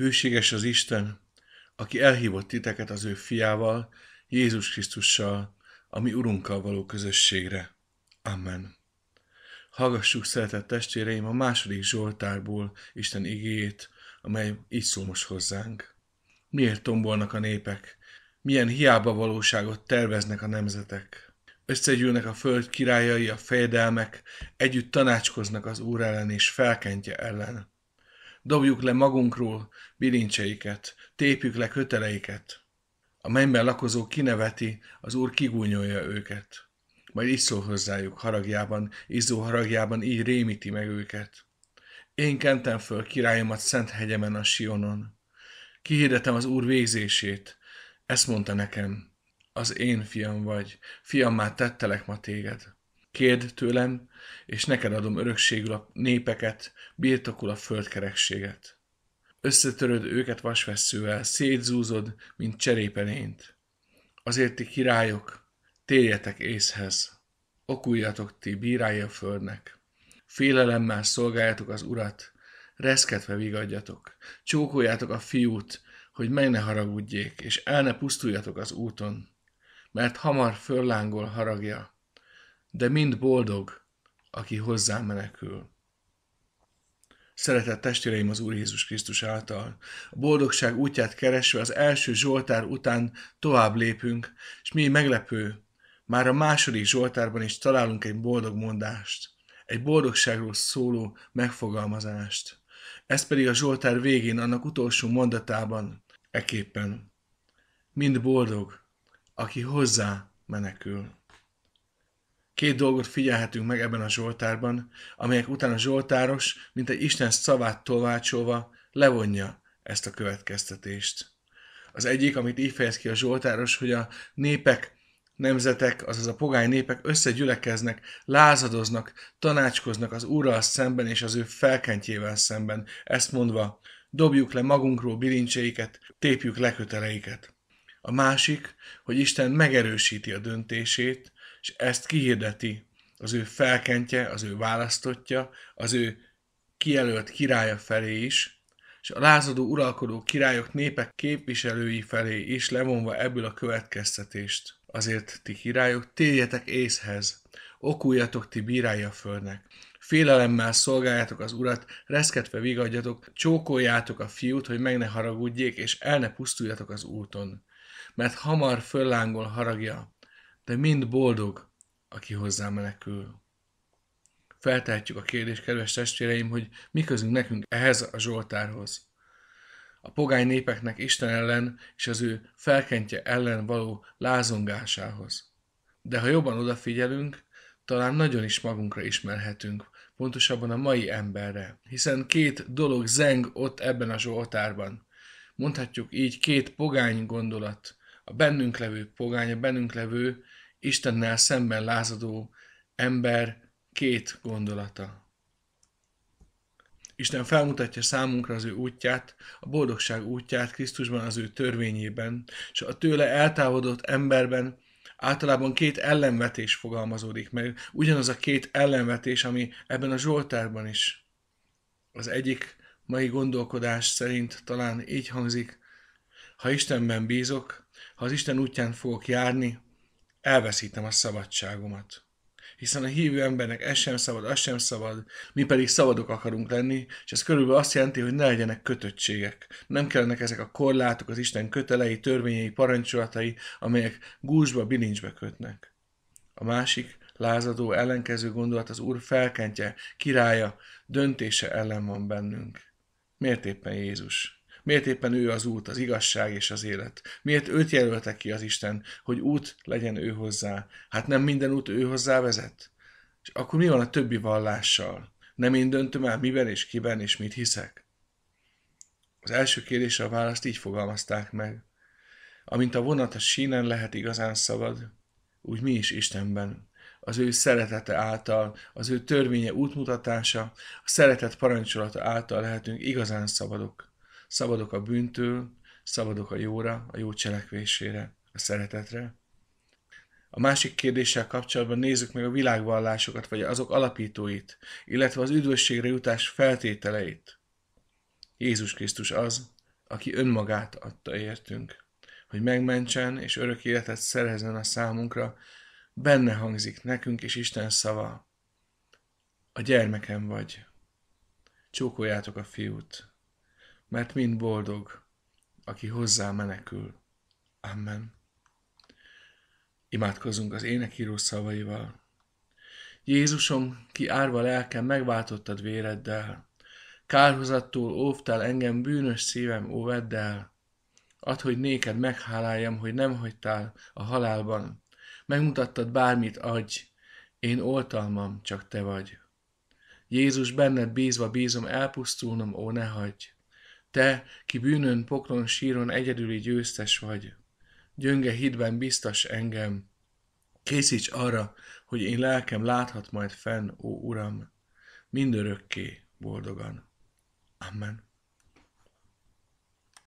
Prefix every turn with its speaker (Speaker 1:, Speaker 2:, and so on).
Speaker 1: Hűséges az Isten, aki elhívott titeket az ő fiával, Jézus Krisztussal, a mi Urunkkal való közösségre. Amen. Hallgassuk szeretett testvéreim a második Zsoltárból Isten igéjét, amely így szól most hozzánk. Miért tombolnak a népek? Milyen hiába valóságot terveznek a nemzetek? Összegyűlnek a föld királyai, a fejedelmek, együtt tanácskoznak az Úr ellen és felkentje ellen dobjuk le magunkról bilincseiket, tépjük le köteleiket. A mennyben lakozó kineveti, az úr kigúnyolja őket. Majd így szól hozzájuk haragjában, izzó haragjában így rémíti meg őket. Én kentem föl királyomat szent hegyemen a Sionon. Kihirdetem az úr végzését. Ezt mondta nekem. Az én fiam vagy, fiam már tettelek ma téged. Kérd tőlem, és neked adom örökségül a népeket, birtokul a földkerekséget. Összetöröd őket vasveszővel, szétzúzod, mint cserépenént. Azért ti királyok, térjetek észhez, okuljatok ti bírái a földnek. Félelemmel szolgáljátok az urat, reszketve vigadjatok, csókoljátok a fiút, hogy meg ne haragudjék, és el ne pusztuljatok az úton, mert hamar föllángol haragja, de mind boldog, aki hozzá menekül. Szeretett testvéreim az Úr Jézus Krisztus által, a boldogság útját keresve az első Zsoltár után tovább lépünk, és mi meglepő, már a második Zsoltárban is találunk egy boldog mondást, egy boldogságról szóló megfogalmazást. Ez pedig a Zsoltár végén, annak utolsó mondatában, eképpen. Mind boldog, aki hozzá menekül. Két dolgot figyelhetünk meg ebben a Zsoltárban, amelyek után a Zsoltáros, mint egy Isten szavát tolvácsolva, levonja ezt a következtetést. Az egyik, amit így fejez ki a Zsoltáros, hogy a népek, nemzetek, azaz a pogány népek összegyülekeznek, lázadoznak, tanácskoznak az Úrral szemben és az ő felkentjével szemben, ezt mondva, dobjuk le magunkról bilincseiket, tépjük leköteleiket. A másik, hogy Isten megerősíti a döntését, és ezt kihirdeti az ő felkentje, az ő választotja, az ő kijelölt királya felé is, és a lázadó uralkodó királyok népek képviselői felé is levonva ebből a következtetést. Azért ti királyok, térjetek észhez, okuljatok ti bírája fölnek, Félelemmel szolgáljátok az urat, reszketve vigadjatok, csókoljátok a fiút, hogy meg ne haragudjék, és el ne pusztuljatok az úton. Mert hamar föllángol haragja, de mind boldog, aki hozzá menekül. Feltehetjük a kérdést, kedves testvéreim, hogy mi közünk nekünk ehhez a Zsoltárhoz. A pogány népeknek Isten ellen és az ő felkentje ellen való lázongásához. De ha jobban odafigyelünk, talán nagyon is magunkra ismerhetünk, pontosabban a mai emberre, hiszen két dolog zeng ott ebben a Zsoltárban. Mondhatjuk így két pogány gondolat, a bennünk levő pogány, a bennünk levő Istennel szemben lázadó ember két gondolata. Isten felmutatja számunkra az ő útját, a boldogság útját Krisztusban, az ő törvényében, és a tőle eltávolodott emberben általában két ellenvetés fogalmazódik meg. Ugyanaz a két ellenvetés, ami ebben a Zsoltárban is. Az egyik mai gondolkodás szerint talán így hangzik, ha Istenben bízok, ha az Isten útján fogok járni, elveszítem a szabadságomat. Hiszen a hívő embernek ez sem szabad, az sem szabad, mi pedig szabadok akarunk lenni, és ez körülbelül azt jelenti, hogy ne legyenek kötöttségek. Nem kellenek ezek a korlátok, az Isten kötelei, törvényei, parancsolatai, amelyek gúzsba, bilincsbe kötnek. A másik, lázadó, ellenkező gondolat az Úr felkentje, királya, döntése ellen van bennünk. Miért éppen Jézus? Miért éppen ő az út, az igazság és az élet? Miért őt jelölte ki az Isten, hogy út legyen ő hozzá? Hát nem minden út ő hozzá vezet? És akkor mi van a többi vallással? Nem én döntöm el, miben és kiben és mit hiszek? Az első kérdésre a választ így fogalmazták meg. Amint a vonat a sínen lehet igazán szabad, úgy mi is Istenben az ő szeretete által, az ő törvénye útmutatása, a szeretet parancsolata által lehetünk igazán szabadok. Szabadok a bűntől, szabadok a jóra, a jó cselekvésére, a szeretetre. A másik kérdéssel kapcsolatban nézzük meg a világvallásokat, vagy azok alapítóit, illetve az üdvösségre jutás feltételeit. Jézus Krisztus az, aki önmagát adta értünk, hogy megmentsen és örök életet szerezzen a számunkra, benne hangzik nekünk és Isten szava. A gyermekem vagy. Csókoljátok a fiút mert mind boldog, aki hozzá menekül. Amen. Imádkozunk az énekíró szavaival. Jézusom, ki árva lelkem megváltottad véreddel, kárhozattól óvtál engem bűnös szívem óveddel, add, hogy néked megháláljam, hogy nem hagytál a halálban, megmutattad bármit adj, én oltalmam csak te vagy. Jézus, benned bízva bízom, elpusztulnom, ó ne hagyj. Te, ki bűnön, pokron, síron egyedüli győztes vagy, gyönge hitben biztos engem, készíts arra, hogy én lelkem láthat majd fenn, ó Uram, mindörökké boldogan. Amen.